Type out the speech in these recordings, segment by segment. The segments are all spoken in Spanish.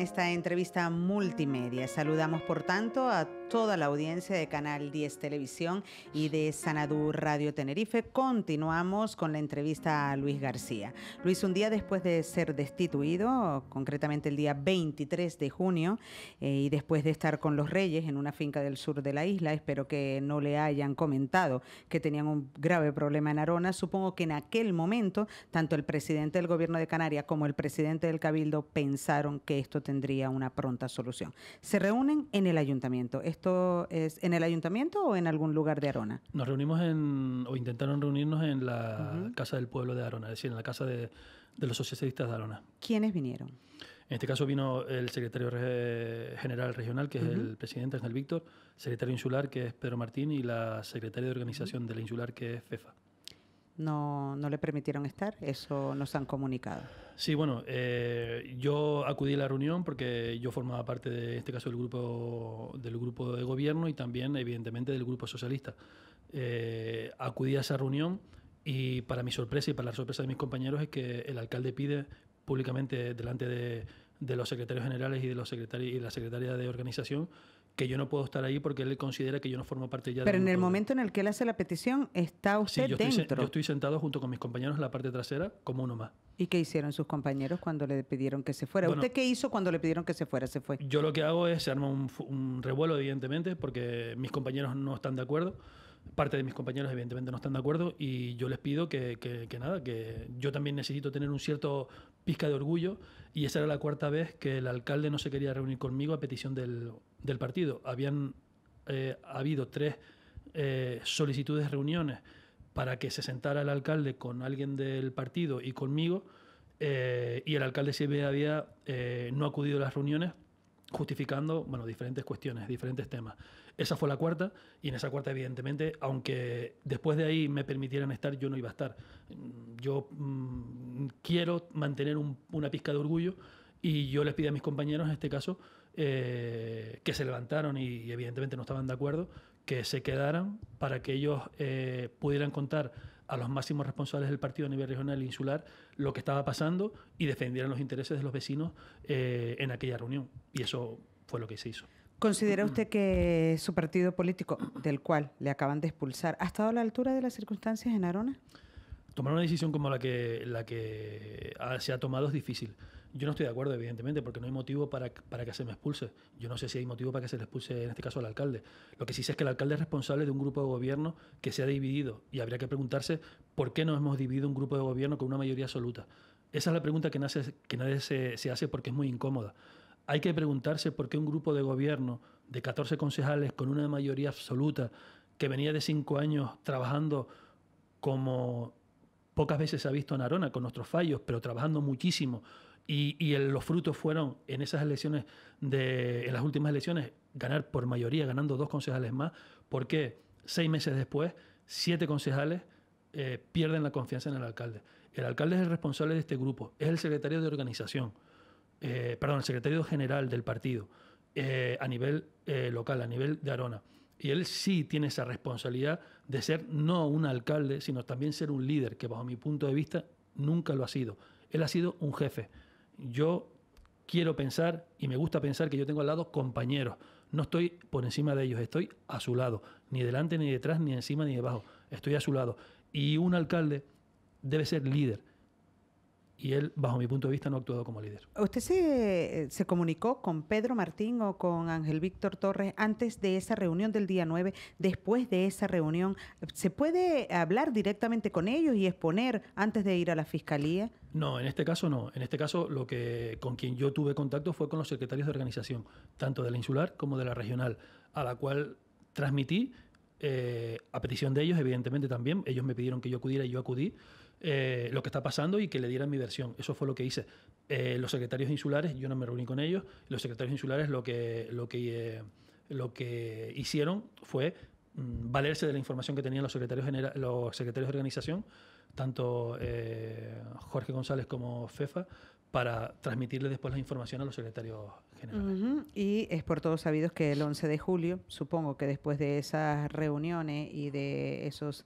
esta entrevista multimedia. Saludamos, por tanto, a toda la audiencia de Canal 10 Televisión y de Sanadú Radio Tenerife. Continuamos con la entrevista a Luis García. Luis, un día después de ser destituido, concretamente el día 23 de junio, eh, y después de estar con los Reyes en una finca del sur de la isla, espero que no le hayan comentado que tenían un grave problema en Arona. Supongo que en aquel momento, tanto el presidente del gobierno de Canarias como el presidente del Cabildo pensaron que esto tendría una pronta solución. Se reúnen en el ayuntamiento. ¿Esto es en el ayuntamiento o en algún lugar de Arona? Nos reunimos en, o intentaron reunirnos en la Casa del Pueblo de Arona, es decir, en la Casa de, los Socialistas de Arona. ¿Quiénes vinieron? En este caso vino el secretario general regional, que es el presidente el Víctor, secretario insular, que es Pedro Martín, y la secretaria de organización de la insular, que es FEFA no, no le permitieron estar, eso nos han comunicado. Sí, bueno, eh, yo acudí a la reunión porque yo formaba parte, de este caso, del grupo, del grupo de gobierno y también, evidentemente, del grupo socialista. Eh, acudí a esa reunión y para mi sorpresa y para la sorpresa de mis compañeros es que el alcalde pide públicamente delante de, los secretarios generales y de, los y la secretaria de organización que yo no puedo estar ahí porque él considera que yo no formo parte ya. Pero en el momento en el que él hace la petición, está usted sí, yo dentro. Estoy, yo estoy sentado junto con mis compañeros en la parte trasera como uno más. ¿Y qué hicieron sus compañeros cuando le pidieron que se fuera? ¿Usted qué hizo cuando le pidieron que se fuera? ¿Se fue? Yo lo que hago es, se arma un, revuelo, evidentemente, porque mis compañeros no están de acuerdo parte de mis compañeros evidentemente no están de acuerdo y yo les pido que, que, que, nada, que yo también necesito tener un cierto pizca de orgullo y esa era la cuarta vez que el alcalde no se quería reunir conmigo a petición del del partido habían eh, habido tres eh, solicitudes, reuniones para que se sentara el alcalde con alguien del partido y conmigo, eh, y el alcalde siempre había eh, no acudido a las reuniones justificando bueno, diferentes cuestiones, diferentes temas. Esa fue la cuarta y en esa cuarta, evidentemente, aunque después de ahí me permitieran estar, yo no iba a estar. Yo mm, quiero mantener una pizca de orgullo y yo les pido a mis compañeros, en este caso, eh, que se levantaron y, evidentemente no estaban de acuerdo, que se quedaran para que ellos eh, pudieran contar a los máximos responsables del partido a nivel regional e insular lo que estaba pasando y defendieran los intereses de los vecinos eh, en aquella reunión. Y eso fue lo que se hizo. ¿Considera usted que su partido político, del cual le acaban de expulsar, ha estado a la altura de las circunstancias en Arona? Tomar una decisión como la que, la que se ha tomado es difícil. Yo no estoy de acuerdo, evidentemente, porque no hay motivo para, para, que se me expulse. Yo no sé si hay motivo para que se le expulse, en este caso, al alcalde. Lo que sí sé es que el alcalde es responsable de un grupo de gobierno que se ha dividido y habría que preguntarse por qué no hemos dividido un grupo de gobierno con una mayoría absoluta. Esa es la pregunta que, nace, que nadie se, se hace porque es muy incómoda. Hay que preguntarse por qué un grupo de gobierno de 14 concejales con una mayoría absoluta que venía de cinco años trabajando como pocas veces se ha visto en Arona con nuestros fallos, pero trabajando muchísimo y, los frutos fueron en esas elecciones, de, en las últimas elecciones, ganar por mayoría, ganando dos concejales más, porque seis meses después, siete concejales eh, pierden la confianza en el alcalde. El alcalde es el responsable de este grupo, es el secretario de organización, eh, perdón, el secretario general del partido eh, a nivel local, a nivel de Arona. Y él sí tiene esa responsabilidad de ser no un alcalde, sino también ser un líder, que bajo mi punto de vista nunca lo ha sido. Él ha sido un jefe yo quiero pensar y me gusta pensar que yo tengo al lado compañeros. No estoy por encima de ellos, estoy a su lado, ni delante, ni detrás, ni encima, ni debajo. Estoy a su lado. Y un alcalde debe ser líder y él, bajo mi punto de vista, no ha actuado como líder. ¿Usted eh, se, comunicó con Pedro Martín o con Ángel Víctor Torres antes de esa reunión del día 9? Después de esa reunión, ¿se puede hablar directamente con ellos y exponer antes de ir a la fiscalía? No, en este caso no. En este caso, lo que con quien yo tuve contacto fue con los secretarios de organización, tanto de la insular como de la regional, a la cual transmití eh, a petición de ellos, evidentemente también. Ellos me pidieron que yo acudiera y yo acudí. Eh, lo que está pasando y que le dieran mi versión. Eso fue lo que hice. Eh, los secretarios insulares, yo no me reuní con ellos, los secretarios insulares lo que, lo que, eh, lo que hicieron fue mm, valerse de la información que tenían los secretarios, los secretarios de organización, tanto Jorge González como FEFA, para transmitirle después la información a los secretarios generales. Y es por todos sabidos que el 11 de julio, supongo que después de esas reuniones y de esos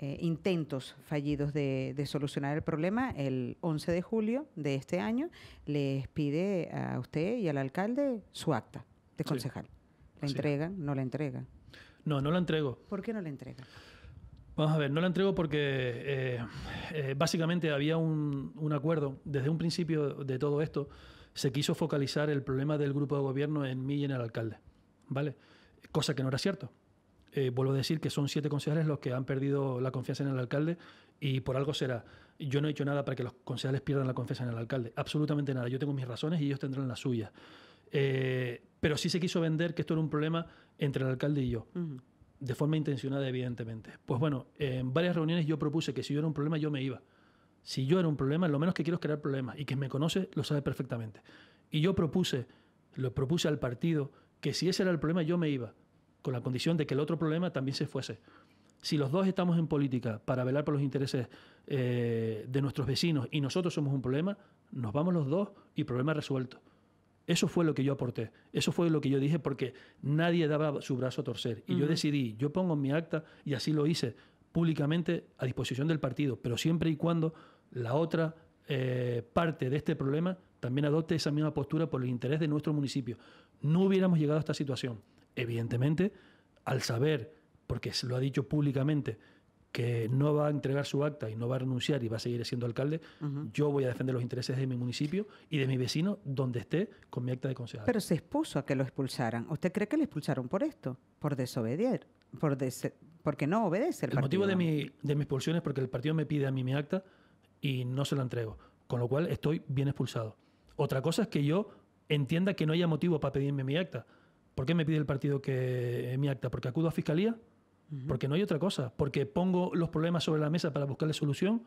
eh, intentos fallidos de, solucionar el problema, el 11 de julio de este año les pide a usted y al alcalde su acta de concejal. ¿La entregan? ¿No la entregan? No, no la entrego. ¿Por qué no la entregan? Vamos a ver, no la entrego porque eh, eh, básicamente había un, un, acuerdo. Desde un principio de todo esto se quiso focalizar el problema del grupo de gobierno en mí y en el alcalde, ¿vale? Cosa que no era cierto. Eh, vuelvo a decir que son siete concejales los que han perdido la confianza en el alcalde y por algo será. Yo no he hecho nada para que los concejales pierdan la confianza en el alcalde. Absolutamente nada. Yo tengo mis razones y ellos tendrán las suyas. Eh, pero sí se quiso vender que esto era un problema entre el alcalde y yo. De forma intencionada, evidentemente. Pues bueno, en varias reuniones yo propuse que si yo era un problema, yo me iba. Si yo era un problema, lo menos que quiero es crear problemas. Y quien me conoce lo sabe perfectamente. Y yo propuse, lo propuse al partido, que si ese era el problema, yo me iba con la condición de que el otro problema también se fuese. Si los dos estamos en política para velar por los intereses eh, de nuestros vecinos y nosotros somos un problema, nos vamos los dos y problema resuelto. Eso fue lo que yo aporté, eso fue lo que yo dije porque nadie daba su brazo a torcer. Y yo decidí, yo pongo mi acta, y así lo hice públicamente, a disposición del partido, pero siempre y cuando la otra eh, parte de este problema también adopte esa misma postura por el interés de nuestro municipio. No hubiéramos llegado a esta situación evidentemente, al saber, porque se lo ha dicho públicamente, que no va a entregar su acta y no va a renunciar y va a seguir siendo alcalde, yo voy a defender los intereses de mi municipio y de mi vecino donde esté con mi acta de concejal. Pero se expuso a que lo expulsaran. ¿Usted cree que lo expulsaron por esto? Por desobedecer. Por porque no obedece el, el motivo de mi, de mi expulsión es porque el partido me pide a mí mi acta y no se la entrego. Con lo cual estoy bien expulsado. Otra cosa es que yo entienda que no haya motivo para pedirme mi acta. ¿Por qué me pide el partido que eh, mi acta? ¿Porque acudo a fiscalía? Porque no hay otra cosa. Porque pongo los problemas sobre la mesa para buscarle solución.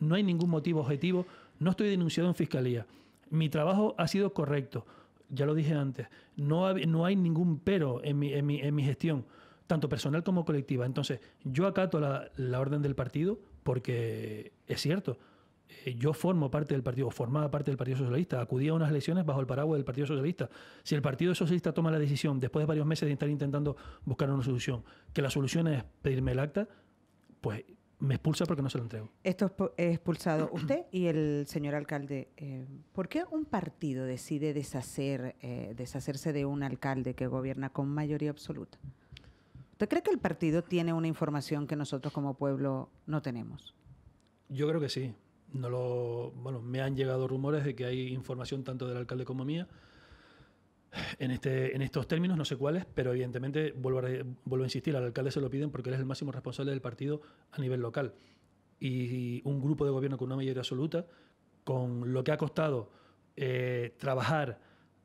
No hay ningún motivo objetivo. No estoy denunciado en fiscalía. Mi trabajo ha sido correcto. Ya lo dije antes. No, no hay ningún pero en mi, en, mi, en mi, gestión, tanto personal como colectiva. Entonces, yo acato la, la orden del partido porque es cierto. Eh, yo formo parte del partido, formaba parte del Partido Socialista, acudía a unas elecciones bajo el paraguas del Partido Socialista. Si el Partido Socialista toma la decisión, después de varios meses de estar intentando buscar una solución, que la solución es pedirme el acta, pues me expulsa porque no se lo entrego. Esto es expulsado usted y el señor alcalde. Eh, ¿Por qué un partido decide deshacer, eh, deshacerse de un alcalde que gobierna con mayoría absoluta? ¿Usted cree que el partido tiene una información que nosotros como pueblo no tenemos? Yo creo que sí no lo, bueno, me han llegado rumores de que hay información tanto del alcalde como mía en, este, estos términos, no sé cuáles, pero evidentemente vuelvo a, insistir, al alcalde se lo piden porque él es el máximo responsable del partido a nivel local. Y un grupo de gobierno con una mayoría absoluta, con lo que ha costado eh, trabajar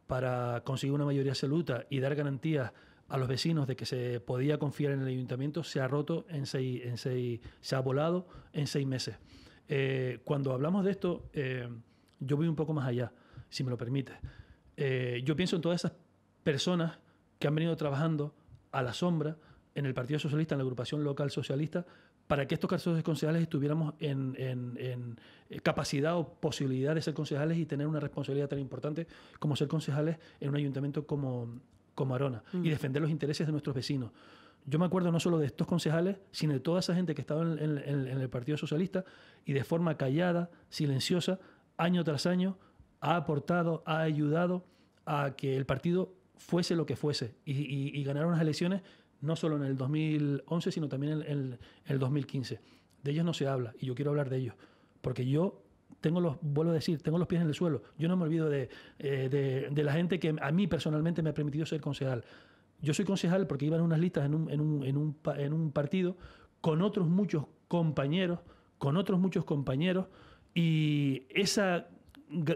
para conseguir una mayoría absoluta y dar garantías a los vecinos de que se podía confiar en el ayuntamiento, se ha roto en se ha volado en seis meses. Eh, cuando hablamos de esto, eh, yo voy un poco más allá, si me lo permite eh, yo pienso en todas esas personas que han venido trabajando a la sombra en el Partido Socialista, en la agrupación local socialista, para que estos cargos de concejales estuviéramos en, capacidad o posibilidad de ser concejales y tener una responsabilidad tan importante como ser concejales en un ayuntamiento como, como Arona y mm. defender los intereses de nuestros vecinos yo me acuerdo no solo de estos concejales, sino de toda esa gente que estaba en, el Partido Socialista y de forma callada, silenciosa, año tras año, ha aportado, ha ayudado a que el partido fuese lo que fuese y, y, unas las elecciones no solo en el 2011, sino también en, el 2015. De ellos no se habla y yo quiero hablar de ellos, porque yo tengo los, vuelvo a decir, tengo los pies en el suelo. Yo no me olvido de, eh, de, la gente que a mí personalmente me ha permitido ser concejal yo soy concejal porque iban unas listas en un, en un, en un, en un partido con otros muchos compañeros, con otros muchos compañeros, y esa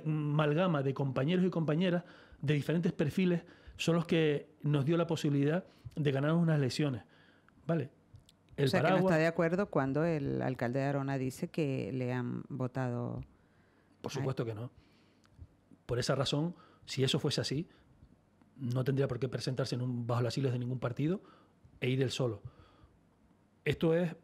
amalgama de compañeros y compañeras de diferentes perfiles son los que nos dio la posibilidad de ganar unas elecciones. ¿Vale? El o sea, está de acuerdo cuando el alcalde de Arona dice que le han votado. Por supuesto que no. Por esa razón, si eso fuese así, no tendría por qué presentarse bajo las siglas de ningún partido e ir él solo. Esto es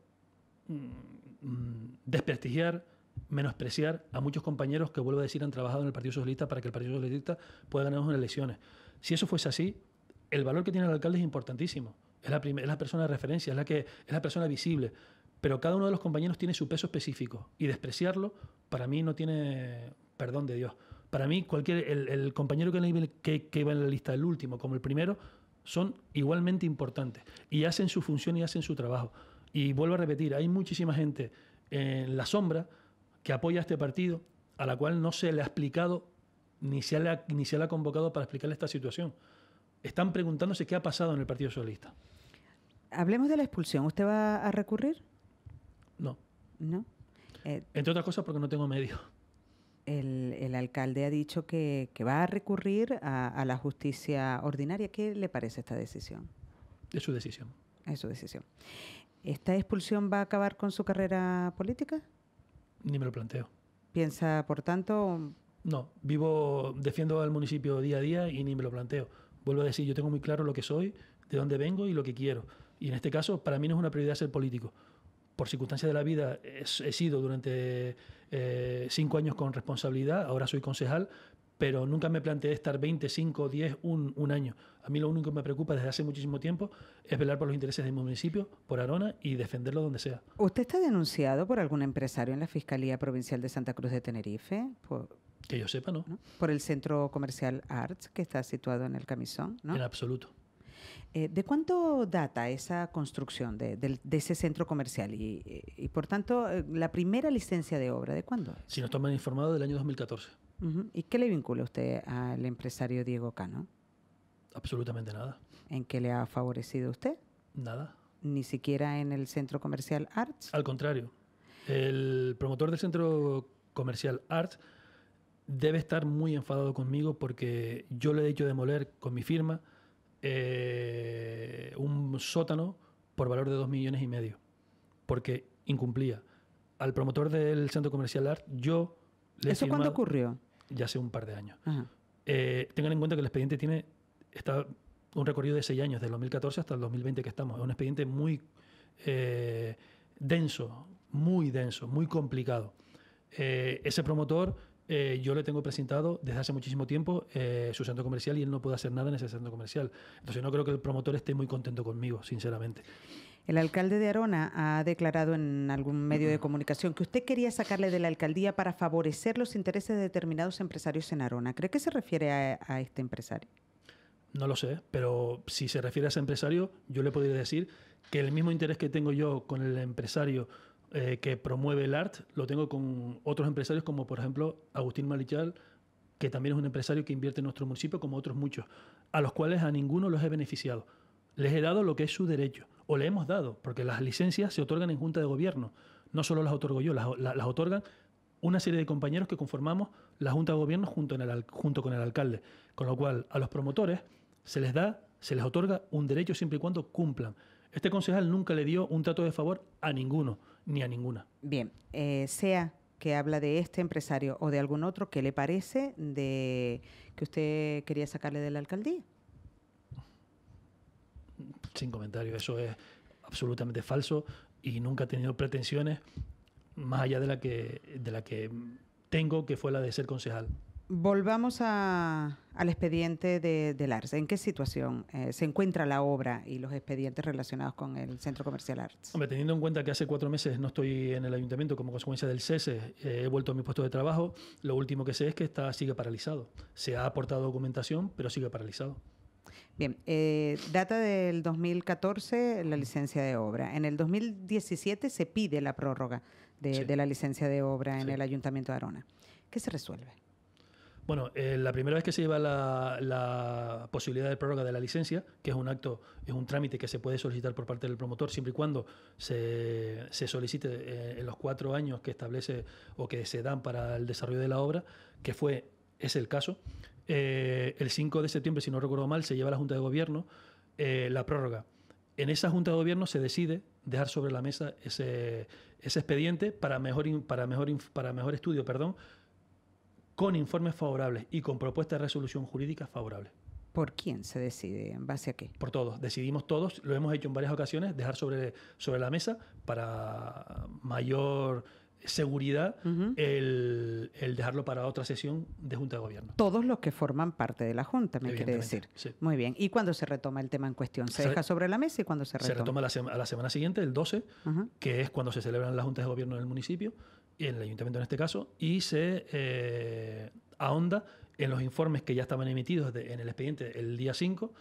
mm, desprestigiar, menospreciar a muchos compañeros que, vuelvo a decir, han trabajado en el Partido Socialista para que el Partido Socialista pueda ganar unas elecciones. Si eso fuese así, el valor que tiene el alcalde es importantísimo. Es la, es la persona de referencia, es la, que, es la persona visible. Pero cada uno de los compañeros tiene su peso específico y despreciarlo, para mí, no tiene perdón de Dios. Para mí, cualquier, el, compañero que, iba en la lista, el último como el primero, son igualmente importantes y hacen su función y hacen su trabajo. Y vuelvo a repetir, hay muchísima gente en la sombra que apoya a este partido, a la cual no se le ha explicado ni se le ha, convocado para explicarle esta situación. Están preguntándose qué ha pasado en el Partido Socialista. Hablemos de la expulsión. ¿Usted va a recurrir? No. ¿No? Eh, Entre otras cosas porque no tengo medios el, alcalde ha dicho que, va a recurrir a, la justicia ordinaria. ¿Qué le parece esta decisión? Es su decisión. Es su decisión. ¿Esta expulsión va a acabar con su carrera política? Ni me lo planteo. ¿Piensa, por tanto...? No, vivo, defiendo al municipio día a día y ni me lo planteo. Vuelvo a decir, yo tengo muy claro lo que soy, de dónde vengo y lo que quiero. Y en este caso, para mí no es una prioridad ser político por circunstancias de la vida he, sido durante eh, cinco años con responsabilidad, ahora soy concejal, pero nunca me planteé estar 20, 5, 10, un, año. A mí lo único que me preocupa desde hace muchísimo tiempo es velar por los intereses de mi municipio, por Arona, y defenderlo donde sea. ¿Usted está denunciado por algún empresario en la Fiscalía Provincial de Santa Cruz de Tenerife? Por, que yo sepa, ¿no? Por el Centro Comercial Arts, que está situado en el Camisón, ¿no? En absoluto. Eh, ¿De cuánto data esa construcción de, ese centro comercial? Y, por tanto, eh, la primera licencia de obra, ¿de cuándo? Si nos toman informado, del año 2014. ¿Y qué le vincula usted al empresario Diego Cano? Absolutamente nada. ¿En qué le ha favorecido usted? Nada. ¿Ni siquiera en el centro comercial Arts? Al contrario. El promotor del centro comercial Arts debe estar muy enfadado conmigo porque yo le he hecho demoler con mi firma eh, un sótano por valor de dos millones y medio, porque incumplía. Al promotor del centro comercial Art, yo le ¿Eso cuándo ocurrió? Ya hace un par de años. Eh, tengan en cuenta que el expediente tiene está un recorrido de seis años, del 2014 hasta el 2020 que estamos. Es un expediente muy eh, denso, muy denso, muy complicado. ese promotor eh, yo le tengo presentado desde hace muchísimo tiempo eh, su centro comercial y él no puede hacer nada en ese centro comercial. Entonces no creo que el promotor esté muy contento conmigo, sinceramente. El alcalde de Arona ha declarado en algún medio de mm. comunicación que usted quería sacarle de la alcaldía para favorecer los intereses de determinados empresarios en Arona. ¿Cree que se refiere a este empresario? No lo sé, pero si se refiere a ese empresario, yo le podría decir que el mismo interés que tengo yo con el empresario eh, que promueve el art lo tengo con otros empresarios como por ejemplo Agustín Malichal, que también es un empresario que invierte en nuestro municipio como otros muchos, a los cuales a ninguno los he beneficiado. Les he dado lo que es su derecho, o le hemos dado, porque las licencias se otorgan en Junta de Gobierno. No solo las otorgo yo, las, las, las otorgan una serie de compañeros que conformamos la Junta de Gobierno junto, en el, junto con el alcalde. Con lo cual, a los promotores se les da, se les otorga un derecho siempre y cuando cumplan. Este concejal nunca le dio un trato de favor a ninguno ni a ninguna. Bien, eh, sea que habla de este empresario o de algún otro, ¿qué le parece de que usted quería sacarle de la alcaldía? Sin comentario, eso es absolutamente falso y nunca he tenido pretensiones más allá de la que, de la que tengo, que fue la de ser concejal. Volvamos al expediente de, del ARS. ¿En qué situación eh, se encuentra la obra y los expedientes relacionados con el Centro Comercial ARTS? Hombre, teniendo en cuenta que hace cuatro meses no estoy en el ayuntamiento como consecuencia del cese, eh, he vuelto a mi puesto de trabajo, lo último que sé es que está, sigue paralizado. Se ha aportado documentación, pero sigue paralizado. Bien, eh, data del 2014 la licencia de obra. En el 2017 se pide la prórroga de, la licencia de obra en el Ayuntamiento de Arona. ¿Qué se resuelve? Bueno, eh, la primera vez que se lleva la, posibilidad de prórroga de la licencia, que es un acto, es un trámite que se puede solicitar por parte del promotor siempre y cuando se, solicite eh, en los cuatro años que establece o que se dan para el desarrollo de la obra, que fue, es el caso. Eh, el 5 de septiembre, si no recuerdo mal, se lleva a la Junta de Gobierno la prórroga. En esa Junta de Gobierno se decide dejar sobre la mesa ese, expediente para mejor, para, mejor, para mejor estudio, perdón, con informes favorables y con propuestas de resolución jurídica favorables. ¿Por quién se decide? ¿En base a qué? Por todos. Decidimos todos, lo hemos hecho en varias ocasiones, dejar sobre, sobre la mesa para mayor seguridad el, dejarlo para otra sesión de Junta de Gobierno. Todos los que forman parte de la Junta, me quiere decir. Muy bien. ¿Y cuándo se retoma el tema en cuestión? ¿Se, deja sobre la mesa y cuándo se retoma? Se retoma a la, semana siguiente, el 12, que es cuando se celebran las Juntas de Gobierno en el municipio en el ayuntamiento en este caso, y se eh, ahonda en los informes que ya estaban emitidos en el expediente el día 5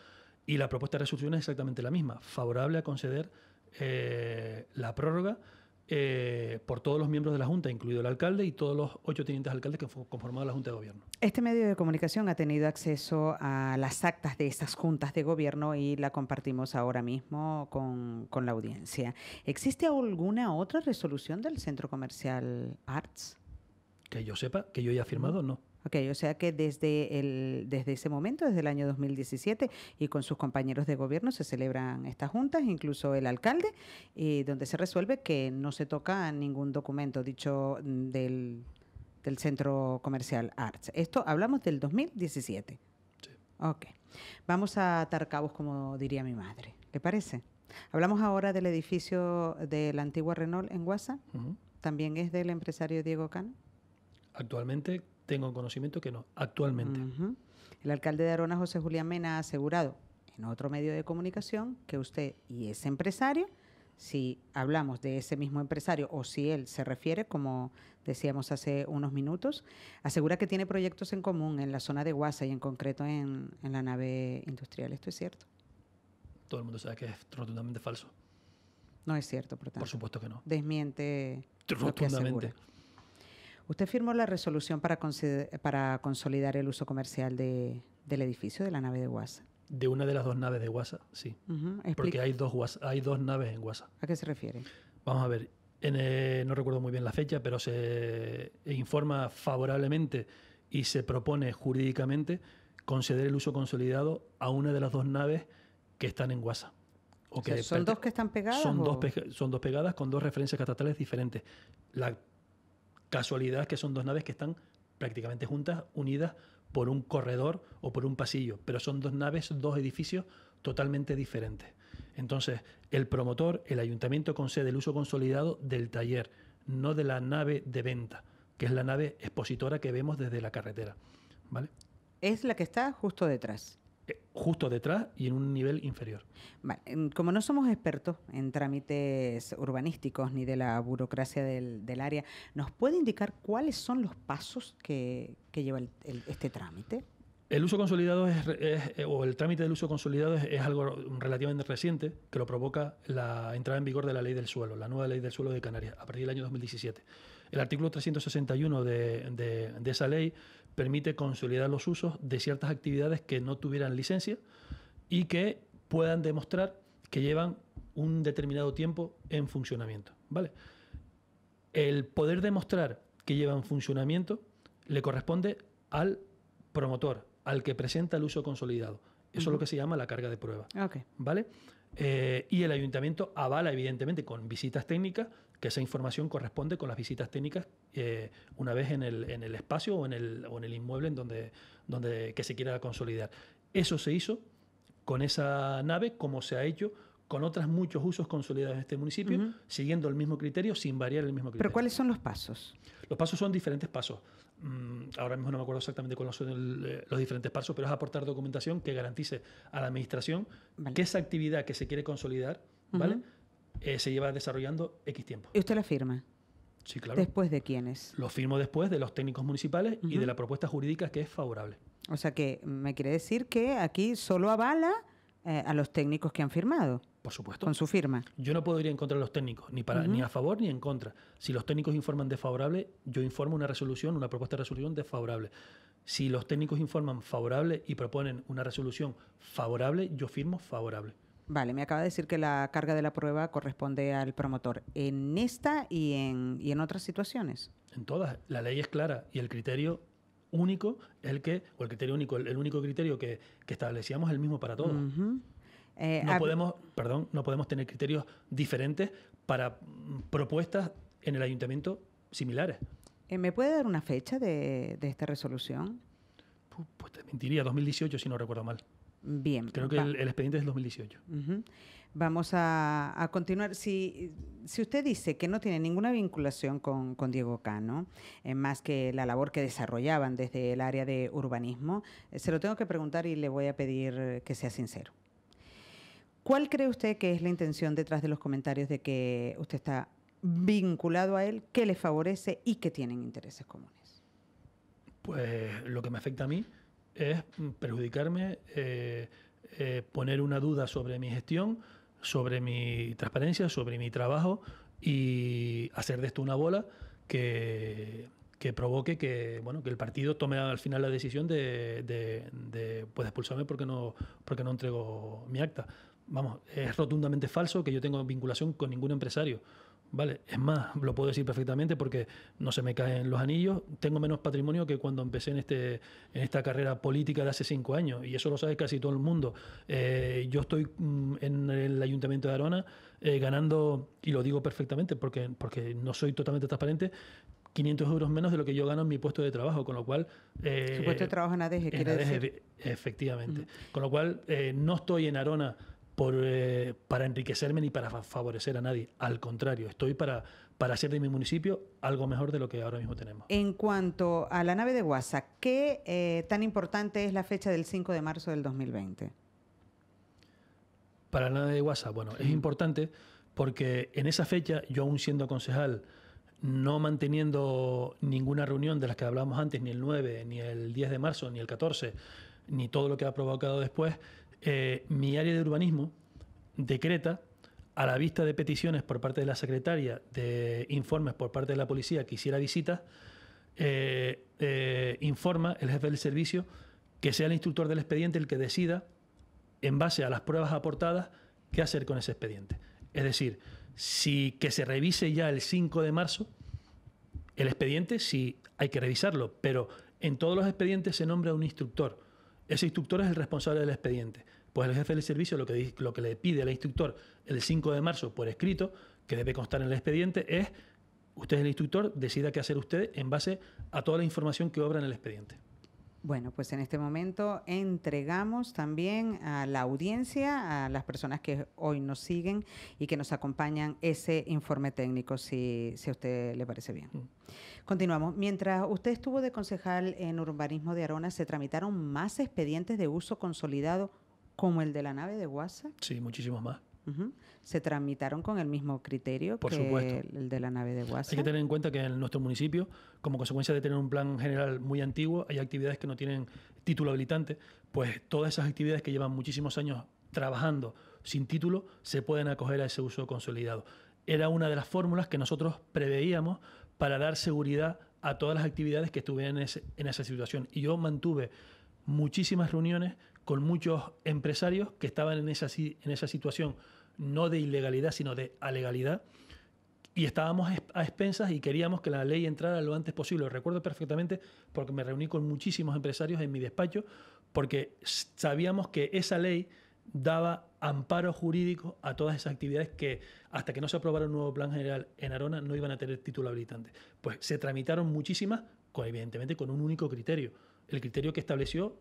y la propuesta de resolución es exactamente la misma, favorable a conceder eh, la prórroga eh, por todos los miembros de la Junta, incluido el alcalde y todos los ocho tenientes alcaldes que conformado la Junta de Gobierno. Este medio de comunicación ha tenido acceso a las actas de estas juntas de gobierno y la compartimos ahora mismo con, con la audiencia. ¿Existe alguna otra resolución del Centro Comercial Arts? Que yo sepa, que yo haya firmado, no. Ok, o sea que desde, el, desde ese momento, desde el año 2017, y con sus compañeros de gobierno se celebran estas juntas, incluso el alcalde, y donde se resuelve que no se toca ningún documento dicho mm, del, del centro comercial Arts. Esto hablamos del 2017. Sí. Ok, vamos a atar cabos, como diría mi madre. ¿Le parece? Hablamos ahora del edificio de la antigua Renault en Guasa. También es del empresario Diego Cano. Actualmente tengo conocimiento que no, actualmente. El alcalde de Arona, José Julián Mena, ha asegurado en otro medio de comunicación que usted y ese empresario, si hablamos de ese mismo empresario o si él se refiere, como decíamos hace unos minutos, asegura que tiene proyectos en común en la zona de Guasa y en concreto en, la nave industrial. ¿Esto es cierto? Todo el mundo sabe que es rotundamente falso. No es cierto, por tanto. Por supuesto que no. Desmiente. Rotundamente. Usted firmó la resolución para, para consolidar el uso comercial del edificio de la nave de Guasa. De una de las dos naves de Guasa, sí. Porque hay dos, hay dos naves en Guasa. ¿A qué se refiere? Vamos a ver, eh, no recuerdo muy bien la fecha, pero se informa favorablemente y se propone jurídicamente conceder el uso consolidado a una de las dos naves que están en Guasa. ¿Son dos que están pegadas? Son, dos, pegadas con dos referencias catastrales diferentes. La Casualidad que son dos naves que están prácticamente juntas, unidas por un corredor o por un pasillo, pero son dos naves, dos edificios totalmente diferentes. Entonces, el promotor, el ayuntamiento concede el uso consolidado del taller, no de la nave de venta, que es la nave expositora que vemos desde la carretera. ¿Vale? Es la que está justo detrás. Eh, justo detrás y en un nivel inferior. Mm, como no somos expertos en trámites urbanísticos ni de la burocracia del, área, ¿nos puede indicar cuáles son los pasos que, lleva este trámite? El uso consolidado es, eh, o el trámite del uso consolidado es, algo relativamente reciente que lo provoca la entrada en vigor de la ley del suelo, la nueva ley del suelo de Canarias, a partir del año 2017. El artículo 361 de esa ley permite consolidar los usos de ciertas actividades que no tuvieran licencia y que puedan demostrar que llevan un determinado tiempo en funcionamiento. ¿vale? El poder demostrar que llevan funcionamiento le corresponde al promotor, al que presenta el uso consolidado. Eso es lo que se llama la carga de prueba. ¿Vale? Eh, y el ayuntamiento avala, evidentemente, con visitas técnicas, que esa información corresponde con las visitas técnicas eh, una vez en el, en el espacio o en el, en el, inmueble en donde, donde que se quiera consolidar. Eso se hizo con esa nave, como se ha hecho con otros muchos usos consolidados en este municipio, siguiendo el mismo criterio, sin variar el mismo criterio. Pero ¿cuáles son los pasos? Los pasos son diferentes pasos. Mm, ahora mismo no me acuerdo exactamente cuáles son eh, los diferentes pasos, pero es aportar documentación que garantice a la administración que esa actividad que se quiere consolidar, ¿vale? Eh, se lleva desarrollando X tiempo. ¿Y usted la firma? Sí, claro. ¿Después de quiénes? Lo firmo después de los técnicos municipales y de la propuesta jurídica que es favorable. O sea que mm, me quiere decir que aquí solo avala eh, a los técnicos que han firmado. Por supuesto. Con su firma. Yo no puedo ir en contra de los técnicos, ni, para, ni a favor ni en contra. Si los técnicos informan desfavorable, yo informo una resolución, una propuesta de resolución desfavorable. Si los técnicos informan favorable y proponen una resolución favorable, yo firmo favorable. Vale, me acaba de decir que la carga de la prueba corresponde al promotor. ¿En esta y en, y en otras situaciones? En todas. La ley es clara y el criterio único el que, o el criterio único, el, único criterio que, establecíamos es el mismo para todos. Eh, no podemos, perdón, no podemos tener criterios diferentes para mm, propuestas en el ayuntamiento similares. Eh, ¿Me puede dar una fecha de, esta resolución? Pues, te mentiría, 2018 si no recuerdo mal. Bien. Creo que el, expediente es 2018 vamos a, continuar. Si, usted dice que no tiene ninguna vinculación con, Diego Cano, eh, más que la labor que desarrollaban desde el área de urbanismo, eh, se lo tengo que preguntar y le voy a pedir que sea sincero. ¿Cuál cree usted que es la intención detrás de los comentarios de que usted está vinculado a él, que le favorece y que tienen intereses comunes? Pues lo que me afecta a mí es perjudicarme, eh, poner una duda sobre mi gestión, sobre mi transparencia, sobre mi trabajo y hacer de esto una bola que, provoque que, que el partido tome al final la decisión pues, de, expulsarme porque no, porque no entrego mi acta. Vamos, es rotundamente falso que yo tenga vinculación con ningún empresario. Vale, es más, lo puedo decir perfectamente porque no se me caen los anillos, tengo menos patrimonio que cuando empecé en, este, en esta carrera política de hace cinco años, y eso lo sabe casi todo el mundo. Eh, yo estoy mm, en el Ayuntamiento de Arona eh, ganando, y lo digo perfectamente porque, porque no soy totalmente transparente, 500 euros menos de lo que yo gano en mi puesto de trabajo, con lo cual... Eh, Su puesto de trabajo en ADG, quiere decir. Efectivamente. Mm. Con lo cual, eh, no estoy en Arona por, eh, para enriquecerme ni para favorecer a nadie. Al contrario, estoy para, para hacer de mi municipio algo mejor de lo que ahora mismo tenemos. En cuanto a la nave de Guasa, ¿qué eh, tan importante es la fecha del 5 de marzo del 2020? Para la nave de Guasa, bueno, es importante porque en esa fecha, yo aún siendo concejal, no manteniendo ninguna reunión de las que hablábamos antes, ni el 9, ni el 10 de marzo, ni el 14, ni todo lo que ha provocado después, eh, mi área de urbanismo decreta, a la vista de peticiones por parte de la secretaria, de informes por parte de la policía que hiciera visitas, eh, eh, informa el jefe del servicio que sea el instructor del expediente el que decida, en base a las pruebas aportadas, qué hacer con ese expediente. Es decir, si que se revise ya el 5 de marzo el expediente, sí hay que revisarlo, pero en todos los expedientes se nombra un instructor. Ese instructor es el responsable del expediente. Pues el jefe del servicio lo que, lo que le pide al instructor el 5 de marzo por escrito, que debe constar en el expediente, es usted el instructor, decida qué hacer usted en base a toda la información que obra en el expediente. Bueno, pues en este momento entregamos también a la audiencia, a las personas que hoy nos siguen y que nos acompañan ese informe técnico, si, a usted le parece bien. Mm. Continuamos. Mientras usted estuvo de concejal en urbanismo de Arona, se tramitaron más expedientes de uso consolidado como el de la nave de WhatsApp. Sí, muchísimos más. Se tramitaron con el mismo criterio que el de la nave de WhatsApp. Hay que tener en cuenta que en nuestro municipio, como consecuencia de tener un plan general muy antiguo, hay actividades que no tienen título habilitante, pues todas esas actividades que llevan muchísimos años trabajando sin título se pueden acoger a ese uso consolidado. Era una de las fórmulas que nosotros preveíamos para dar seguridad a todas las actividades que estuvieran en esa situación. Y yo mantuve muchísimas reuniones con muchos empresarios que estaban en esa, en esa situación no de ilegalidad, sino de alegalidad. Y estábamos a expensas y queríamos que la ley entrara lo antes posible. recuerdo perfectamente porque me reuní con muchísimos empresarios en mi despacho porque sabíamos que esa ley daba amparo jurídico a todas esas actividades que hasta que no se aprobara un nuevo plan general en Arona no iban a tener título habilitante. Pues se tramitaron muchísimas, evidentemente con un único criterio, el criterio que estableció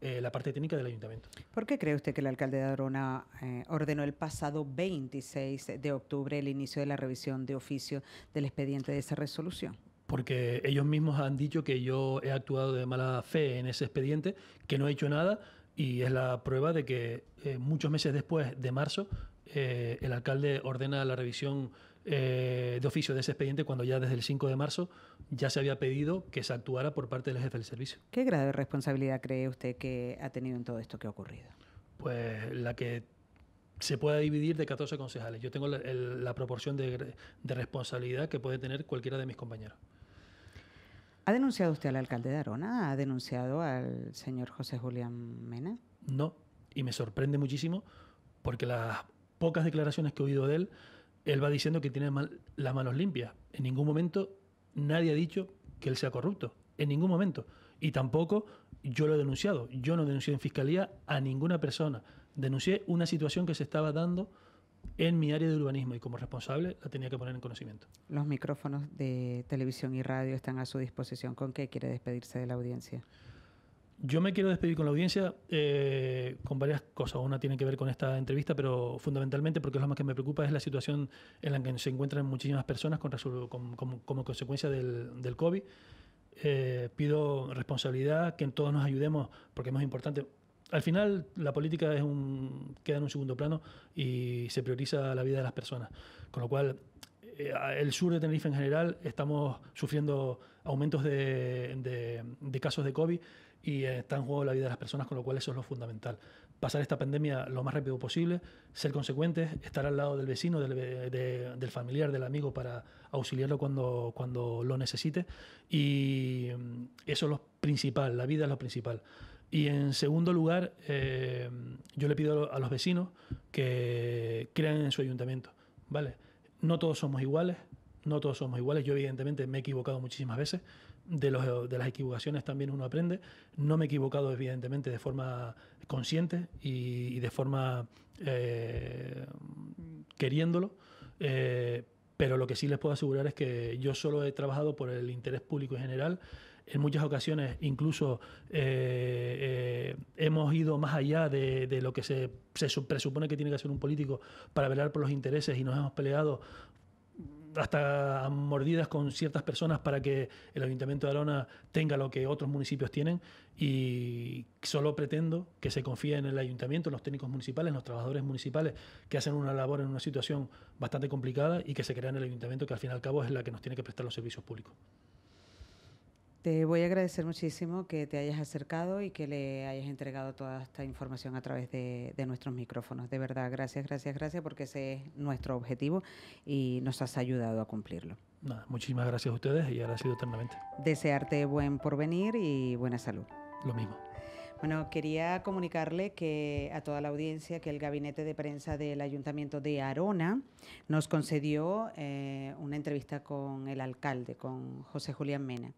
eh, la parte técnica del ayuntamiento. ¿Por qué cree usted que el alcalde de Adrona eh, ordenó el pasado 26 de octubre el inicio de la revisión de oficio del expediente de esa resolución? Porque ellos mismos han dicho que yo he actuado de mala fe en ese expediente, que no he hecho nada y es la prueba de que eh, muchos meses después de marzo el alcalde ordena la revisión eh, de oficio de ese expediente cuando ya desde el 5 de marzo ya se había pedido que se actuara por parte del jefe del servicio. ¿Qué grado de responsabilidad cree usted que ha tenido en todo esto que ha ocurrido? Pues la que se pueda dividir de 14 concejales. Yo tengo la, proporción de, de responsabilidad que puede tener cualquiera de mis compañeros. ¿Ha denunciado usted al alcalde de Arona? ¿Ha denunciado al señor José Julián Mena? No, y me sorprende muchísimo porque las pocas declaraciones que he oído de él él va diciendo que tiene las manos limpias. En ningún momento nadie ha dicho que él sea corrupto. En ningún momento. Y tampoco yo lo he denunciado. Yo no denuncié en fiscalía a ninguna persona. Denuncié una situación que se estaba dando en mi área de urbanismo y como responsable la tenía que poner en conocimiento. Los micrófonos de televisión y radio están a su disposición. ¿Con qué quiere despedirse de la audiencia? Yo me quiero despedir con la audiencia eh, con varias cosas. Una tiene que ver con esta entrevista, pero fundamentalmente porque es lo más que me preocupa es la situación en la que se encuentran muchísimas personas con, como consecuencia del, COVID. Eh, pido responsabilidad, que todos nos ayudemos, porque es más importante. Al final, la política es un, queda en un segundo plano y se prioriza la vida de las personas. Con lo cual, eh, el sur de Tenerife en general estamos sufriendo aumentos de, casos de COVID y está en juego la vida de las personas, con lo cual eso es lo fundamental. Pasar esta pandemia lo más rápido posible, ser consecuentes, estar al lado del vecino, del, familiar, del amigo para auxiliarlo cuando, cuando lo necesite y eso es lo principal, la vida es lo principal. Y en segundo lugar, eh, yo le pido a los vecinos que crean en su ayuntamiento, ¿vale? no todos somos iguales, no todos somos iguales. Yo evidentemente me he equivocado muchísimas veces, de, de las equivocaciones también uno aprende. No me he equivocado evidentemente de forma consciente y, de forma eh, queriéndolo, eh, pero lo que sí les puedo asegurar es que yo solo he trabajado por el interés público en general en muchas ocasiones incluso eh, eh, hemos ido más allá de, lo que se, presupone que tiene que hacer un político para velar por los intereses y nos hemos peleado hasta mordidas con ciertas personas para que el Ayuntamiento de Arona tenga lo que otros municipios tienen y solo pretendo que se confíe en el Ayuntamiento, en los técnicos municipales, en los trabajadores municipales que hacen una labor en una situación bastante complicada y que se crea en el Ayuntamiento que al fin y al cabo es la que nos tiene que prestar los servicios públicos. Te voy a agradecer muchísimo que te hayas acercado y que le hayas entregado toda esta información a través de, nuestros micrófonos. De verdad, gracias, gracias, gracias, porque ese es nuestro objetivo y nos has ayudado a cumplirlo. Nada, muchísimas gracias a ustedes y agradecido eternamente. Desearte buen porvenir y buena salud. Lo mismo. Bueno, quería comunicarle que a toda la audiencia que el gabinete de prensa del Ayuntamiento de Arona nos concedió eh, una entrevista con el alcalde, con José Julián Mena.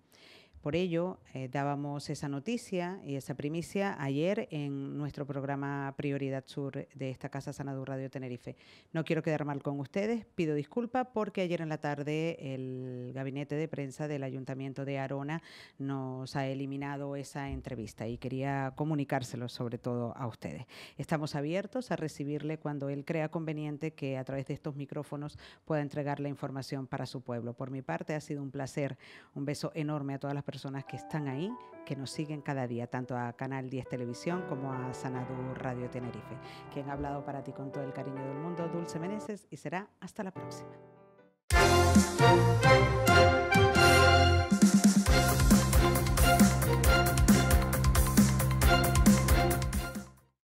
Por ello, eh, dábamos esa noticia y esa primicia ayer en nuestro programa Prioridad Sur de esta Casa Sanadur Radio Tenerife. No quiero quedar mal con ustedes, pido disculpa porque ayer en la tarde el gabinete de prensa del Ayuntamiento de Arona nos ha eliminado esa entrevista y quería comunicárselo sobre todo a ustedes. Estamos abiertos a recibirle cuando él crea conveniente que a través de estos micrófonos pueda entregar la información para su pueblo. Por mi parte, ha sido un placer. Un beso enorme a todas las personas que están ahí, que nos siguen cada día, tanto a Canal 10 Televisión como a Sanadu Radio Tenerife. que han hablado para ti con todo el cariño del mundo, Dulce Meneses, y será hasta la próxima.